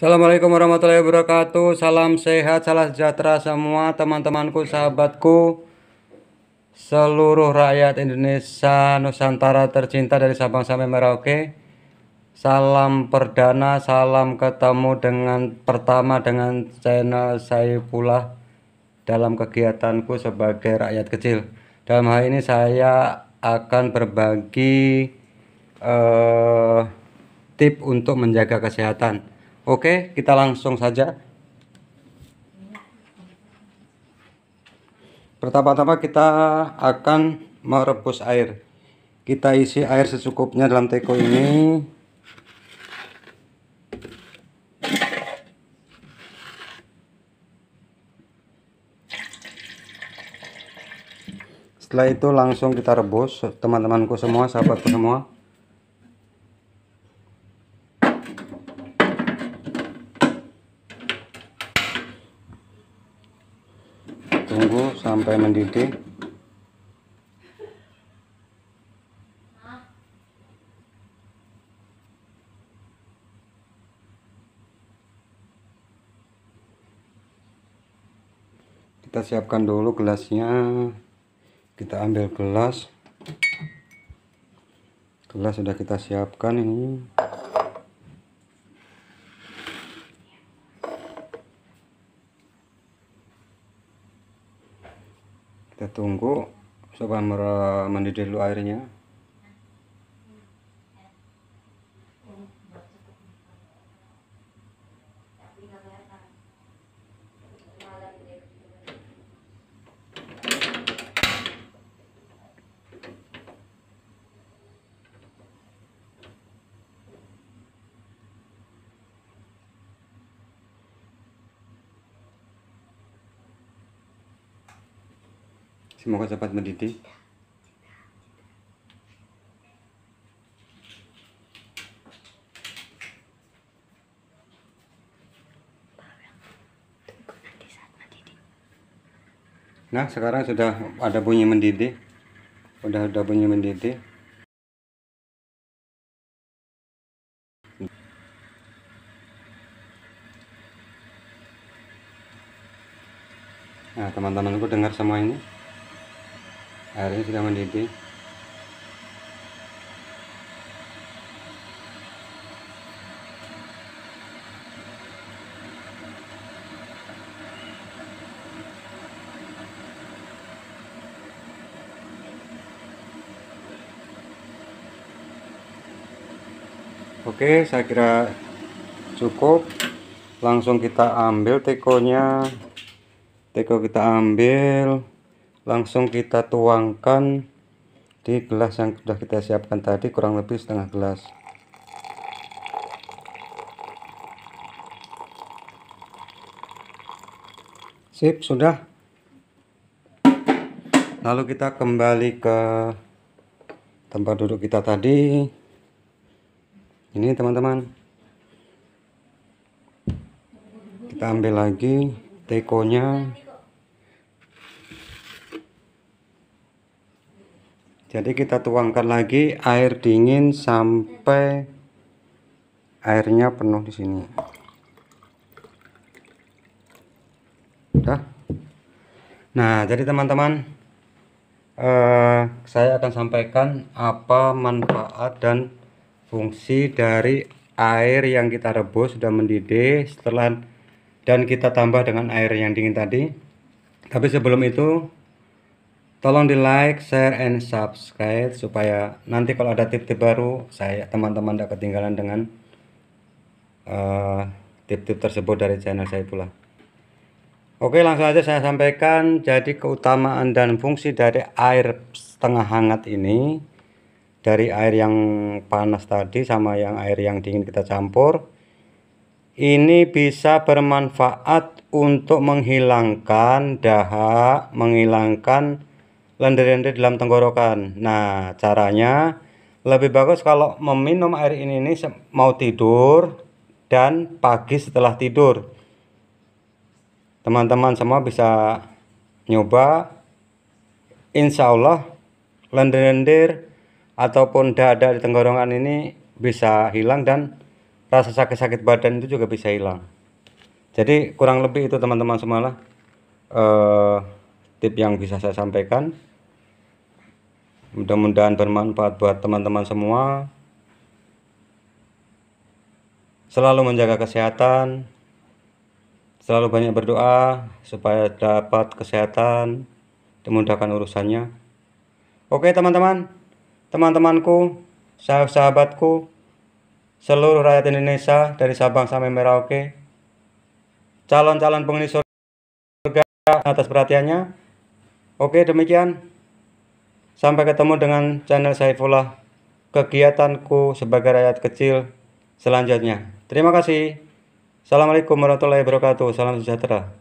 Assalamualaikum warahmatullahi wabarakatuh. Salam sehat, salam sejahtera semua teman-temanku, sahabatku, seluruh rakyat Indonesia Nusantara tercinta dari Sabang sampai Merauke. Salam perdana, salam ketemu dengan pertama dengan channel saya pula dalam kegiatanku sebagai rakyat kecil. Dalam hal ini saya akan berbagi uh, tip untuk menjaga kesehatan Oke, kita langsung saja. Pertama-tama kita akan merebus air. Kita isi air secukupnya dalam teko ini. Setelah itu langsung kita rebus, teman-temanku semua, sahabatku semua. tunggu sampai mendidih kita siapkan dulu gelasnya kita ambil gelas gelas sudah kita siapkan ini kita tunggu coba mendidih dulu airnya Semoga cepat mendidih. Nah, sekarang sudah ada bunyi mendidih. Sudah ada bunyi mendidih. Nah, teman-temanku dengar semua ini airnya sudah mendidih Oke, saya kira cukup. Langsung kita ambil tekonya. Teko kita ambil langsung kita tuangkan di gelas yang sudah kita siapkan tadi kurang lebih setengah gelas sip sudah lalu kita kembali ke tempat duduk kita tadi ini teman-teman kita ambil lagi tekonya jadi kita tuangkan lagi air dingin sampai airnya penuh di sini udah nah jadi teman-teman eh, saya akan sampaikan apa manfaat dan fungsi dari air yang kita rebus sudah mendidih setelah dan kita tambah dengan air yang dingin tadi tapi sebelum itu tolong di like, share, and subscribe supaya nanti kalau ada tip-tip baru saya teman-teman tidak -teman ketinggalan dengan eh, tip-tip uh, tersebut dari channel saya pula. Oke langsung aja saya sampaikan jadi keutamaan dan fungsi dari air setengah hangat ini dari air yang panas tadi sama yang air yang dingin kita campur ini bisa bermanfaat untuk menghilangkan dahak, menghilangkan lendir-lendir dalam tenggorokan nah caranya lebih bagus kalau meminum air ini, ini mau tidur dan pagi setelah tidur teman-teman semua bisa nyoba insya Allah lendir-lendir ataupun dada di tenggorokan ini bisa hilang dan rasa sakit-sakit badan itu juga bisa hilang jadi kurang lebih itu teman-teman semua lah uh, eh, tip yang bisa saya sampaikan Mudah-mudahan bermanfaat buat teman-teman semua. Selalu menjaga kesehatan. Selalu banyak berdoa supaya dapat kesehatan, dimudahkan urusannya. Oke, teman-teman. Teman-temanku, sahabat-sahabatku, seluruh rakyat Indonesia dari Sabang sampai Merauke. Calon-calon penghuni surga atas perhatiannya. Oke, demikian Sampai ketemu dengan channel Saifullah kegiatanku sebagai rakyat kecil selanjutnya. Terima kasih. Assalamualaikum warahmatullahi wabarakatuh. Salam sejahtera.